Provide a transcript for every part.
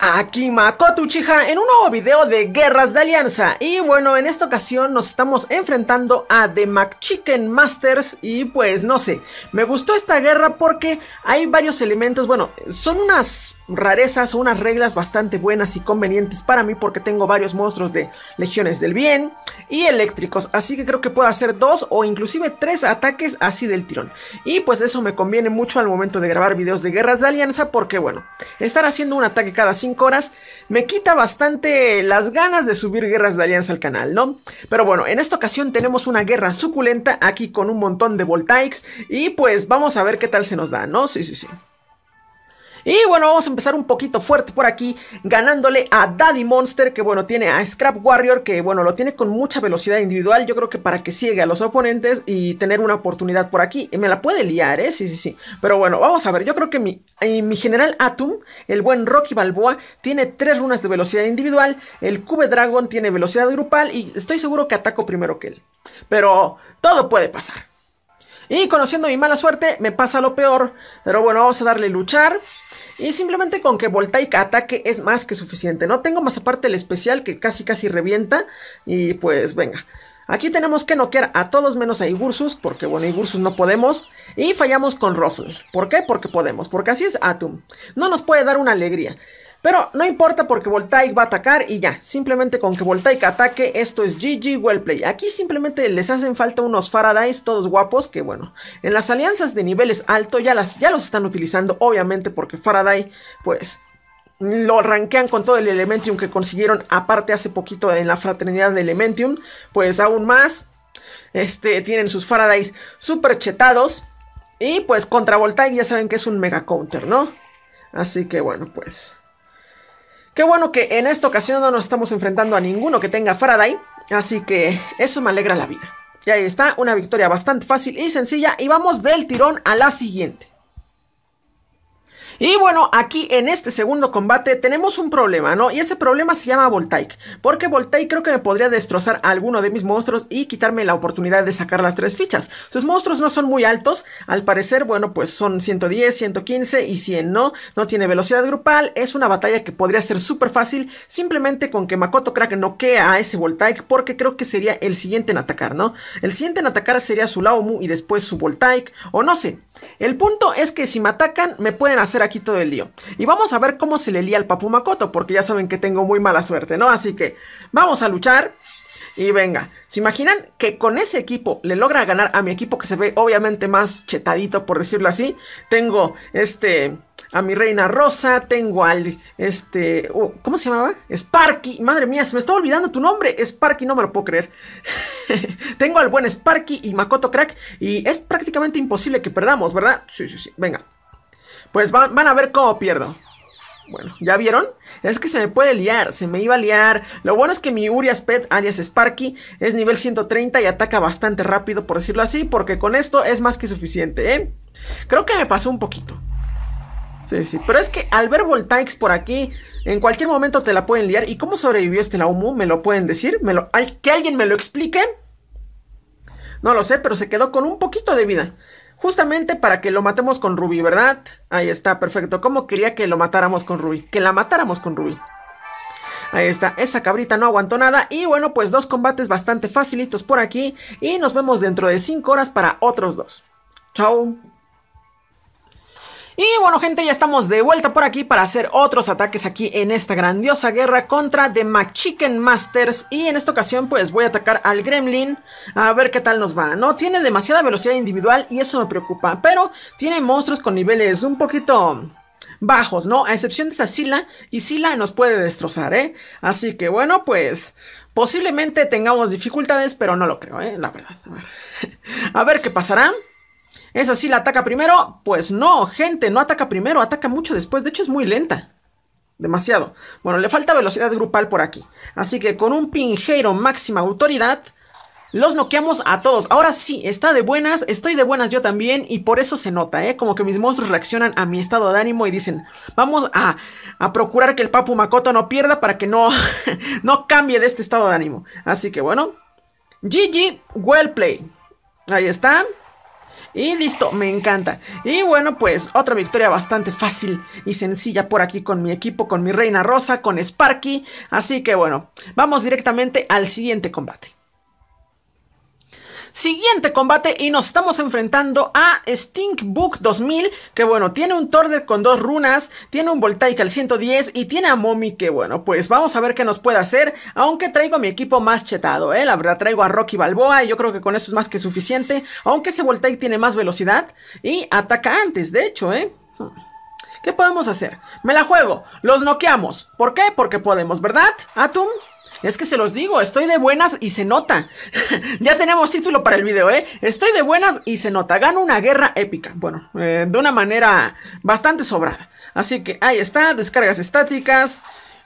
a Kimakotu Chija en un nuevo video de Guerras de Alianza Y bueno, en esta ocasión nos estamos enfrentando a The McChicken Masters Y pues no sé, me gustó esta guerra porque hay varios elementos, bueno, son unas rarezas o unas reglas bastante buenas y convenientes para mí porque tengo varios monstruos de legiones del bien y eléctricos, así que creo que puedo hacer dos o inclusive tres ataques así del tirón. Y pues eso me conviene mucho al momento de grabar videos de guerras de alianza porque bueno, estar haciendo un ataque cada 5 horas me quita bastante las ganas de subir guerras de alianza al canal, ¿no? Pero bueno, en esta ocasión tenemos una guerra suculenta aquí con un montón de voltaics y pues vamos a ver qué tal se nos da, ¿no? Sí, sí, sí. Y bueno, vamos a empezar un poquito fuerte por aquí, ganándole a Daddy Monster, que bueno, tiene a Scrap Warrior, que bueno, lo tiene con mucha velocidad individual, yo creo que para que ciegue a los oponentes y tener una oportunidad por aquí. Me la puede liar, ¿eh? Sí, sí, sí. Pero bueno, vamos a ver, yo creo que mi, eh, mi general Atum, el buen Rocky Balboa, tiene tres runas de velocidad individual, el Cube Dragon tiene velocidad grupal y estoy seguro que ataco primero que él. Pero todo puede pasar. Y conociendo mi mala suerte, me pasa lo peor. Pero bueno, vamos a darle luchar. Y simplemente con que Voltaic ataque es más que suficiente, ¿no? Tengo más aparte el especial que casi casi revienta. Y pues venga. Aquí tenemos que noquear a todos menos a Igursus, porque bueno, Igursus no podemos. Y fallamos con Ruffle. ¿Por qué? Porque podemos, porque así es Atum. No nos puede dar una alegría. Pero no importa porque Voltaic va a atacar y ya. Simplemente con que Voltaic ataque, esto es GG Wellplay. Aquí simplemente les hacen falta unos Faradays todos guapos que bueno. En las alianzas de niveles alto ya, las, ya los están utilizando obviamente porque Faraday pues lo rankean con todo el Elementium que consiguieron aparte hace poquito en la fraternidad de Elementium. Pues aún más. Este, tienen sus Faradays super chetados. Y pues contra Voltaic ya saben que es un mega counter, ¿no? Así que bueno, pues... Qué bueno que en esta ocasión no nos estamos enfrentando a ninguno que tenga Faraday, así que eso me alegra la vida. Y ahí está, una victoria bastante fácil y sencilla y vamos del tirón a la siguiente. Y bueno, aquí en este segundo combate tenemos un problema, ¿no? Y ese problema se llama Voltaic, porque Voltaic creo que me podría destrozar alguno de mis monstruos y quitarme la oportunidad de sacar las tres fichas. Sus monstruos no son muy altos, al parecer, bueno, pues son 110, 115 y 100, ¿no? No tiene velocidad grupal, es una batalla que podría ser súper fácil, simplemente con que Makoto Crack noquea a ese Voltaic, porque creo que sería el siguiente en atacar, ¿no? El siguiente en atacar sería su Laomu y después su Voltaic, o no sé, el punto es que si me atacan, me pueden hacer aquí todo el lío. Y vamos a ver cómo se le lía al Papu Makoto, porque ya saben que tengo muy mala suerte, ¿no? Así que vamos a luchar y venga. ¿Se imaginan que con ese equipo le logra ganar a mi equipo que se ve obviamente más chetadito, por decirlo así? Tengo este a mi reina Rosa, tengo al, este, oh, ¿cómo se llamaba? Sparky, madre mía, se me estaba olvidando tu nombre, Sparky, no me lo puedo creer. tengo al buen Sparky y Makoto Crack, y es prácticamente imposible que perdamos, ¿verdad? Sí, sí, sí, venga. Pues van, van a ver cómo pierdo. Bueno, ¿ya vieron? Es que se me puede liar, se me iba a liar. Lo bueno es que mi Urias Pet, alias Sparky, es nivel 130 y ataca bastante rápido, por decirlo así, porque con esto es más que suficiente, ¿eh? Creo que me pasó un poquito. Sí, sí. Pero es que al ver Voltaix por aquí, en cualquier momento te la pueden liar. ¿Y cómo sobrevivió este Laumu? ¿Me lo pueden decir? ¿Me lo... ¿Que alguien me lo explique? No lo sé, pero se quedó con un poquito de vida. Justamente para que lo matemos con Ruby, ¿verdad? Ahí está, perfecto. ¿Cómo quería que lo matáramos con Ruby? Que la matáramos con Ruby. Ahí está, esa cabrita no aguantó nada. Y bueno, pues dos combates bastante facilitos por aquí. Y nos vemos dentro de 5 horas para otros dos. Chao. Y bueno gente, ya estamos de vuelta por aquí para hacer otros ataques aquí en esta grandiosa guerra contra The chicken Masters y en esta ocasión pues voy a atacar al Gremlin a ver qué tal nos va, ¿no? Tiene demasiada velocidad individual y eso me preocupa, pero tiene monstruos con niveles un poquito bajos, ¿no? A excepción de esa Sila y Sila nos puede destrozar, ¿eh? Así que bueno, pues posiblemente tengamos dificultades, pero no lo creo, ¿eh? La verdad. A ver, a ver qué pasará. ¿Esa así? ¿La ataca primero? Pues no, gente, no ataca primero, ataca mucho después. De hecho, es muy lenta. Demasiado. Bueno, le falta velocidad grupal por aquí. Así que con un pinjeiro máxima autoridad, los noqueamos a todos. Ahora sí, está de buenas, estoy de buenas yo también y por eso se nota, ¿eh? Como que mis monstruos reaccionan a mi estado de ánimo y dicen, vamos a, a procurar que el Papu Makoto no pierda para que no, no cambie de este estado de ánimo. Así que bueno, GG, well play. Ahí está. Y listo, me encanta. Y bueno, pues otra victoria bastante fácil y sencilla por aquí con mi equipo, con mi Reina Rosa, con Sparky. Así que bueno, vamos directamente al siguiente combate. Siguiente combate y nos estamos enfrentando a Stinkbook 2000, que bueno, tiene un Torder con dos runas, tiene un Voltaic al 110 y tiene a Momi que bueno, pues vamos a ver qué nos puede hacer, aunque traigo mi equipo más chetado, eh, la verdad traigo a Rocky Balboa y yo creo que con eso es más que suficiente, aunque ese Voltaic tiene más velocidad y ataca antes, de hecho, eh. ¿Qué podemos hacer? Me la juego, los noqueamos. ¿Por qué? Porque podemos, ¿verdad? Atum. Es que se los digo, estoy de buenas y se nota. ya tenemos título para el video, ¿eh? Estoy de buenas y se nota. Gano una guerra épica. Bueno, eh, de una manera bastante sobrada. Así que ahí está, descargas estáticas.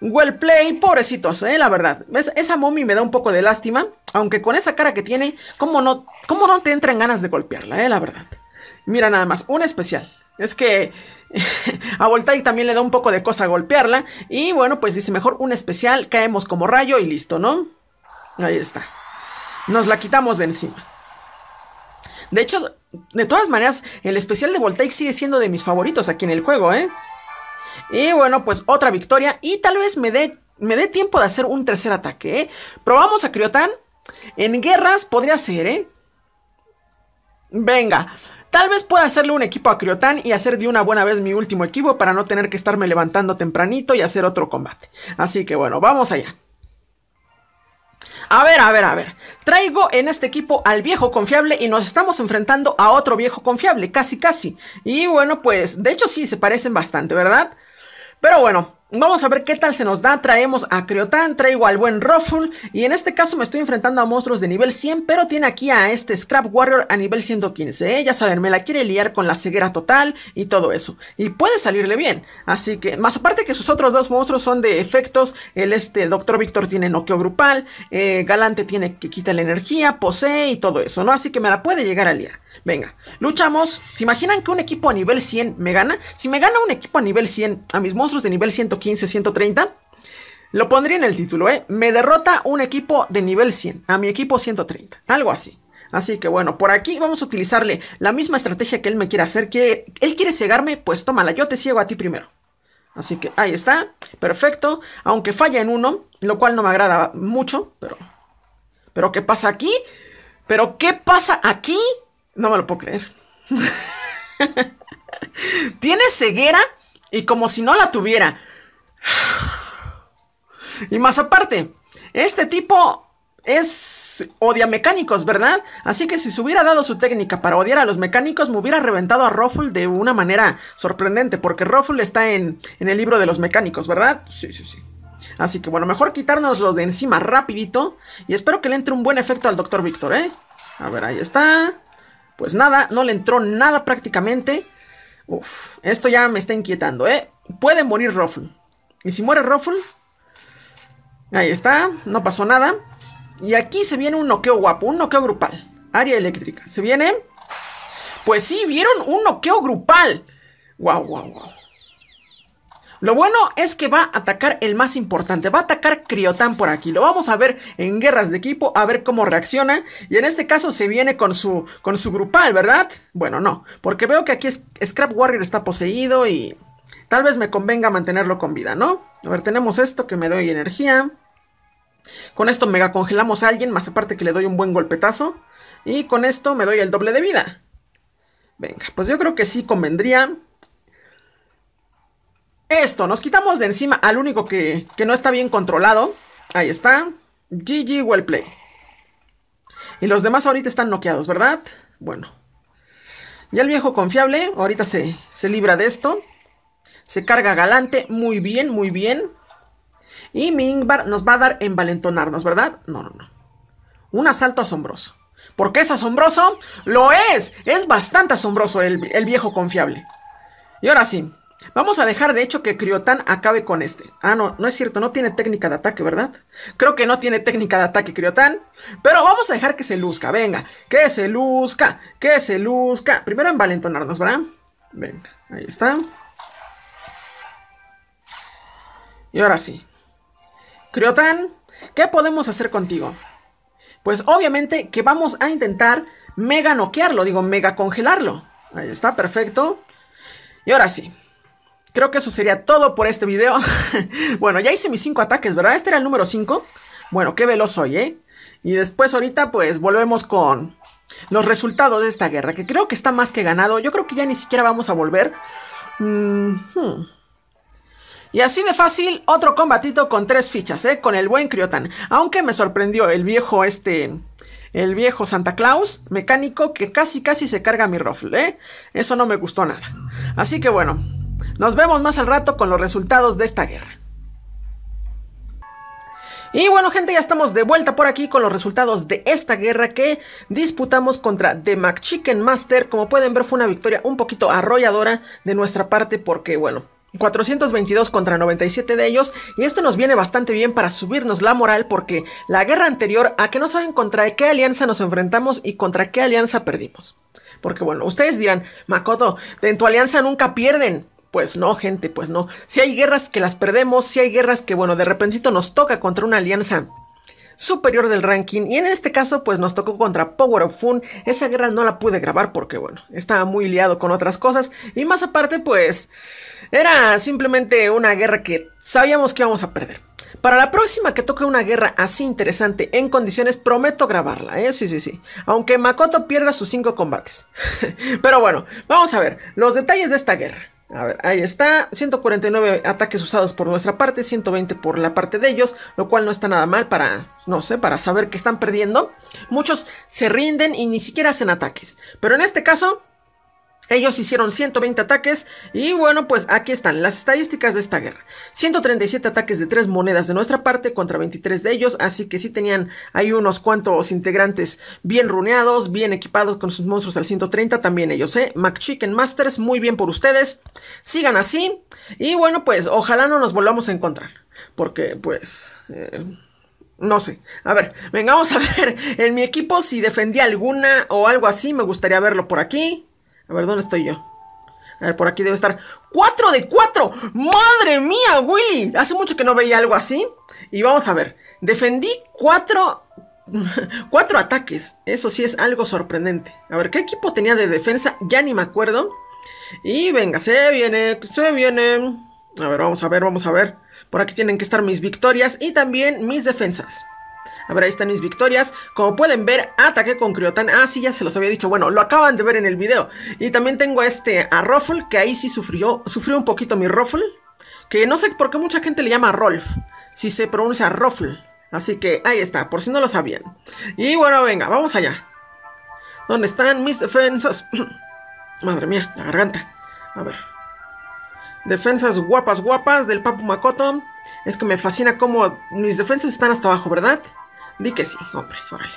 Well play, pobrecitos, eh, la verdad. esa momi me da un poco de lástima. Aunque con esa cara que tiene, ¿cómo no, cómo no te entran ganas de golpearla, eh, la verdad? Mira nada más, un especial. Es que a Voltaic también le da un poco de cosa golpearla. Y bueno, pues dice, mejor un especial, caemos como rayo y listo, ¿no? Ahí está. Nos la quitamos de encima. De hecho, de todas maneras, el especial de Voltaic sigue siendo de mis favoritos aquí en el juego, ¿eh? Y bueno, pues otra victoria. Y tal vez me dé, me dé tiempo de hacer un tercer ataque, ¿eh? Probamos a Criotán. En guerras podría ser, ¿eh? Venga, Tal vez pueda hacerle un equipo a Criotán y hacer de una buena vez mi último equipo para no tener que estarme levantando tempranito y hacer otro combate. Así que bueno, vamos allá. A ver, a ver, a ver. Traigo en este equipo al viejo confiable y nos estamos enfrentando a otro viejo confiable, casi casi. Y bueno, pues de hecho sí, se parecen bastante, ¿verdad? Pero bueno, Vamos a ver qué tal se nos da, traemos a Creotan, traigo al buen Ruffle y en este caso me estoy enfrentando a monstruos de nivel 100 pero tiene aquí a este Scrap Warrior a nivel 115, ¿eh? ya saben, me la quiere liar con la ceguera total y todo eso y puede salirle bien, así que más aparte que sus otros dos monstruos son de efectos, el este Doctor Víctor tiene noqueo grupal, eh, Galante tiene que quita la energía, posee y todo eso, ¿no? Así que me la puede llegar a liar. Venga, luchamos. ¿Se imaginan que un equipo a nivel 100 me gana? Si me gana un equipo a nivel 100, a mis monstruos de nivel 115, 130, lo pondría en el título, ¿eh? Me derrota un equipo de nivel 100, a mi equipo 130, algo así. Así que bueno, por aquí vamos a utilizarle la misma estrategia que él me quiere hacer, que él quiere cegarme, pues tómala, yo te ciego a ti primero. Así que ahí está, perfecto, aunque falla en uno, lo cual no me agrada mucho, pero... ¿Pero qué pasa aquí? ¿Pero qué pasa aquí? No me lo puedo creer. Tiene ceguera y como si no la tuviera. Y más aparte, este tipo es odia mecánicos, ¿verdad? Así que si se hubiera dado su técnica para odiar a los mecánicos, me hubiera reventado a Ruffle de una manera sorprendente, porque Ruffle está en, en el libro de los mecánicos, ¿verdad? Sí, sí, sí. Así que bueno, mejor quitarnos los de encima rapidito. Y espero que le entre un buen efecto al Dr. Víctor, ¿eh? A ver, ahí está. Pues nada, no le entró nada prácticamente. Uf, esto ya me está inquietando, ¿eh? Puede morir Ruffle. Y si muere Ruffle... Ahí está, no pasó nada. Y aquí se viene un noqueo guapo, un noqueo grupal. Área eléctrica. ¿Se viene? Pues sí, vieron un noqueo grupal. Guau, guau, guau. Lo bueno es que va a atacar el más importante, va a atacar Criotán por aquí. Lo vamos a ver en guerras de equipo, a ver cómo reacciona. Y en este caso se viene con su, con su grupal, ¿verdad? Bueno, no, porque veo que aquí Scrap Warrior está poseído y tal vez me convenga mantenerlo con vida, ¿no? A ver, tenemos esto que me doy energía. Con esto mega congelamos a alguien, más aparte que le doy un buen golpetazo. Y con esto me doy el doble de vida. Venga, pues yo creo que sí convendría esto, nos quitamos de encima al único que, no está bien controlado. Ahí está. GG, well Y los demás ahorita están noqueados, ¿verdad? Bueno. Ya el viejo confiable, ahorita se, se libra de esto. Se carga galante, muy bien, muy bien. Y Mingbar nos va a dar envalentonarnos, ¿verdad? No, no, no. Un asalto asombroso. ¿Por qué es asombroso? ¡Lo es! Es bastante asombroso el, el viejo confiable. Y ahora sí, Vamos a dejar, de hecho, que Criotán acabe con este. Ah, no, no es cierto, no tiene técnica de ataque, ¿verdad? Creo que no tiene técnica de ataque Criotán. Pero vamos a dejar que se luzca, venga. Que se luzca, que se luzca. Primero envalentonarnos, ¿verdad? Venga, ahí está. Y ahora sí. Criotán, ¿qué podemos hacer contigo? Pues obviamente que vamos a intentar mega noquearlo, digo, mega congelarlo. Ahí está, perfecto. Y ahora sí. Creo que eso sería todo por este video. bueno, ya hice mis cinco ataques, ¿verdad? Este era el número 5. Bueno, qué veloz soy, ¿eh? Y después ahorita pues volvemos con los resultados de esta guerra, que creo que está más que ganado. Yo creo que ya ni siquiera vamos a volver. Mm, hmm. Y así de fácil, otro combatito con tres fichas, ¿eh? Con el buen Criotan. Aunque me sorprendió el viejo este... El viejo Santa Claus, mecánico, que casi casi se carga mi rifle, ¿eh? Eso no me gustó nada. Así que bueno, nos vemos más al rato con los resultados de esta guerra. Y bueno gente, ya estamos de vuelta por aquí con los resultados de esta guerra que disputamos contra The McChicken Master. Como pueden ver fue una victoria un poquito arrolladora de nuestra parte porque bueno, 422 contra 97 de ellos y esto nos viene bastante bien para subirnos la moral porque la guerra anterior a que no saben contra qué alianza nos enfrentamos y contra qué alianza perdimos. Porque bueno, ustedes dirán, Makoto, en tu alianza nunca pierden. Pues no, gente, pues no. Si hay guerras que las perdemos, si hay guerras que, bueno, de repente nos toca contra una alianza superior del ranking y en este caso pues nos tocó contra Power of Fun, esa guerra no la pude grabar porque bueno, estaba muy liado con otras cosas y más aparte pues era simplemente una guerra que sabíamos que íbamos a perder. Para la próxima que toque una guerra así interesante en condiciones, prometo grabarla, ¿eh? Sí, sí, sí. Aunque Makoto pierda sus cinco combates. Pero bueno, vamos a ver los detalles de esta guerra. A ver, ahí está, 149 ataques usados por nuestra parte, 120 por la parte de ellos, lo cual no está nada mal para, no sé, para saber que están perdiendo. Muchos se rinden y ni siquiera hacen ataques, pero en este caso ellos hicieron 120 ataques y bueno, pues aquí están las estadísticas de esta guerra. 137 ataques de 3 monedas de nuestra parte contra 23 de ellos, así que sí tenían ahí unos cuantos integrantes bien runeados, bien equipados con sus monstruos al 130, también ellos, ¿eh? McChicken Masters, muy bien por ustedes, sigan así y bueno, pues ojalá no nos volvamos a encontrar, porque pues... Eh, no sé. A ver, vengamos a ver en mi equipo si defendí alguna o algo así. Me gustaría verlo por aquí. A ver, ¿dónde estoy yo? A ver, por aquí debe estar. ¡4 de cuatro! ¡Madre mía, Willy! Hace mucho que no veía algo así. Y vamos a ver. Defendí 4... cuatro ataques. Eso sí es algo sorprendente. A ver, ¿qué equipo tenía de defensa? Ya ni me acuerdo. Y venga, se viene, se viene. A ver, vamos a ver, vamos a ver. Por aquí tienen que estar mis victorias y también mis defensas. A ver, ahí están mis victorias. Como pueden ver, ataqué con Criotan. Ah, sí, ya se los había dicho. Bueno, lo acaban de ver en el video. Y también tengo este, a Ruffle, que ahí sí sufrió, sufrió un poquito mi Ruffle. Que no sé por qué mucha gente le llama Rolf, si se pronuncia Ruffle. Así que ahí está, por si no lo sabían. Y bueno, venga, vamos allá. ¿Dónde están mis defensas? Madre mía, la garganta. A ver. Defensas guapas, guapas del Papu Makoto. Es que me fascina cómo mis defensas están hasta abajo, ¿verdad? Di que sí, hombre, órale.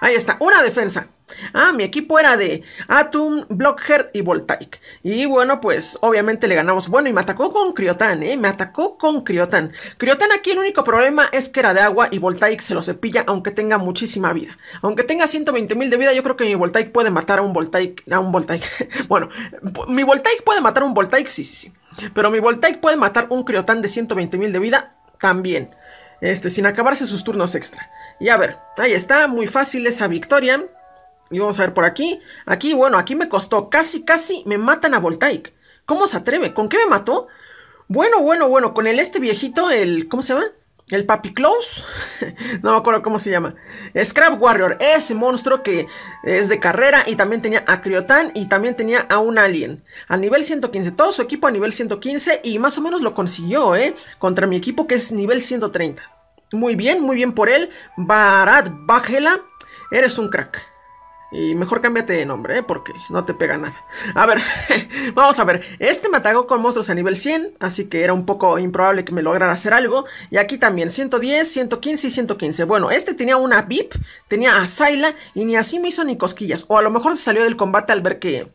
Ahí está, una defensa. Ah, mi equipo era de Atom, Blockhead y Voltaic. Y bueno, pues obviamente le ganamos. Bueno, y me atacó con Criotan, ¿eh? Me atacó con Criotan. Criotan aquí el único problema es que era de agua y Voltaic se lo cepilla aunque tenga muchísima vida. Aunque tenga 120.000 de vida, yo creo que mi Voltaic puede matar a un Voltaic. A un Voltaic. bueno, mi Voltaic puede matar a un Voltaic, sí, sí, sí. Pero mi Voltaic puede matar un Criotan de 120.000 de vida también este, sin acabarse sus turnos extra. Y a ver, ahí está, muy fácil esa victoria. Y vamos a ver por aquí. Aquí, bueno, aquí me costó. Casi, casi me matan a Voltaic. ¿Cómo se atreve? ¿Con qué me mató? Bueno, bueno, bueno, con el este viejito, el... ¿Cómo se llama? El Papi Close, no me acuerdo cómo se llama. Scrap Warrior, ese monstruo que es de carrera y también tenía a Criotán. y también tenía a un alien. A nivel 115, todo su equipo a nivel 115 y más o menos lo consiguió, ¿eh? Contra mi equipo que es nivel 130. Muy bien, muy bien por él. Barat Bajela, eres un crack. Y mejor cámbiate de nombre, ¿eh? porque no te pega nada. A ver, vamos a ver. Este me atacó con monstruos a nivel 100, así que era un poco improbable que me lograra hacer algo. Y aquí también, 110, 115 y 115. Bueno, este tenía una VIP, tenía a Saila, y ni así me hizo ni cosquillas. O a lo mejor se salió del combate al ver que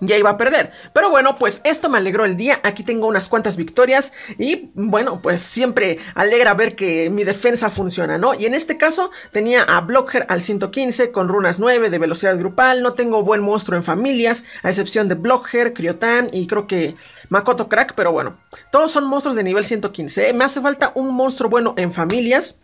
ya iba a perder. Pero bueno, pues esto me alegró el día. Aquí tengo unas cuantas victorias y bueno, pues siempre alegra ver que mi defensa funciona, ¿no? Y en este caso tenía a Blockher al 115 con runas 9 de velocidad grupal. No tengo buen monstruo en familias, a excepción de Blockher, Criotán. y creo que Makoto Crack, pero bueno, todos son monstruos de nivel 115. Me hace falta un monstruo bueno en familias.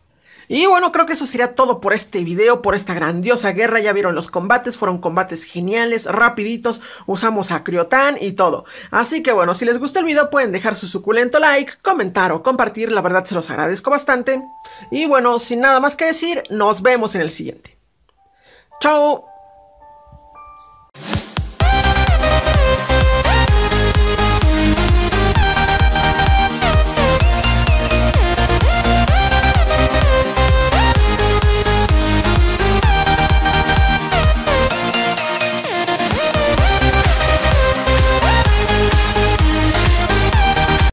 Y bueno, creo que eso sería todo por este video, por esta grandiosa guerra. Ya vieron los combates, fueron combates geniales, rapiditos, usamos a Criotán y todo. Así que bueno, si les gusta el video pueden dejar su suculento like, comentar o compartir, la verdad se los agradezco bastante. Y bueno, sin nada más que decir, nos vemos en el siguiente. ¡Chao!